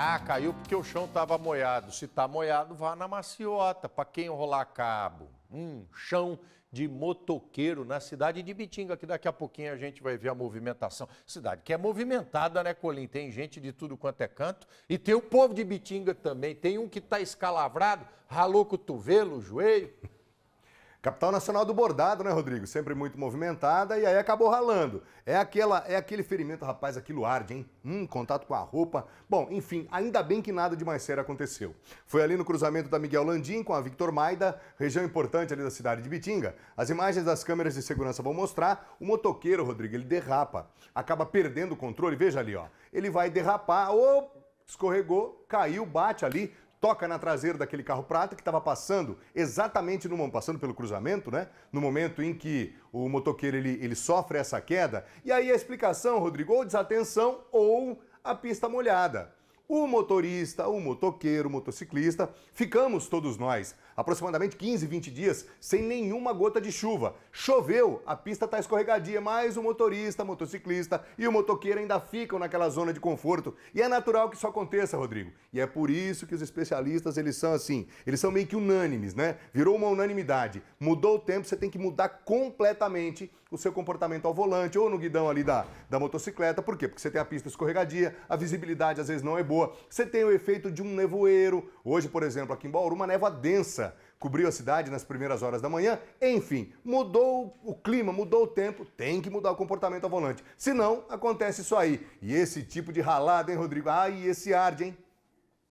Ah, caiu porque o chão estava molhado. Se está molhado, vá na maciota, para quem rolar cabo. Um chão de motoqueiro na cidade de Bitinga, que daqui a pouquinho a gente vai ver a movimentação. Cidade que é movimentada, né, Colim? Tem gente de tudo quanto é canto. E tem o povo de Bitinga também. Tem um que está escalavrado, ralou cotovelo, joelho. Capital Nacional do Bordado, né, Rodrigo? Sempre muito movimentada e aí acabou ralando. É aquela, é aquele ferimento, rapaz, aquilo arde, hein? Hum, contato com a roupa. Bom, enfim, ainda bem que nada de mais sério aconteceu. Foi ali no cruzamento da Miguel Landim com a Victor Maida, região importante ali da cidade de Bitinga. As imagens das câmeras de segurança vão mostrar o motoqueiro, Rodrigo, ele derrapa, acaba perdendo o controle, veja ali, ó. Ele vai derrapar, opa! escorregou, caiu, bate ali toca na traseira daquele carro prata que estava passando exatamente no momento passando pelo cruzamento, né? No momento em que o motoqueiro ele, ele sofre essa queda. E aí a explicação, Rodrigo, ou desatenção ou a pista molhada o motorista, o motoqueiro, o motociclista, ficamos todos nós aproximadamente 15, 20 dias sem nenhuma gota de chuva. Choveu, a pista está escorregadia, mas o motorista, motociclista e o motoqueiro ainda ficam naquela zona de conforto. E é natural que isso aconteça, Rodrigo. E é por isso que os especialistas, eles são assim, eles são meio que unânimes, né? Virou uma unanimidade. Mudou o tempo, você tem que mudar completamente o seu comportamento ao volante ou no guidão ali da, da motocicleta. Por quê? Porque você tem a pista escorregadia, a visibilidade às vezes não é boa, você tem o efeito de um nevoeiro. Hoje, por exemplo, aqui em Bauru, uma névoa densa cobriu a cidade nas primeiras horas da manhã. Enfim, mudou o clima, mudou o tempo, tem que mudar o comportamento ao volante. Senão, acontece isso aí. E esse tipo de ralada, hein, Rodrigo? Ah, e esse arde, hein?